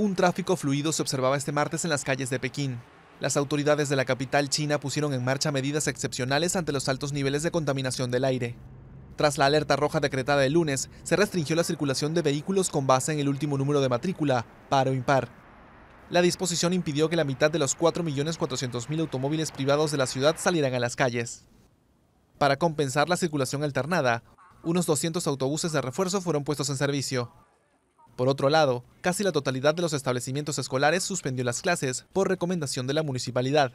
Un tráfico fluido se observaba este martes en las calles de Pekín. Las autoridades de la capital china pusieron en marcha medidas excepcionales ante los altos niveles de contaminación del aire. Tras la alerta roja decretada el lunes, se restringió la circulación de vehículos con base en el último número de matrícula, par o impar. La disposición impidió que la mitad de los 4.400.000 automóviles privados de la ciudad salieran a las calles. Para compensar la circulación alternada, unos 200 autobuses de refuerzo fueron puestos en servicio. Por otro lado, casi la totalidad de los establecimientos escolares suspendió las clases por recomendación de la municipalidad.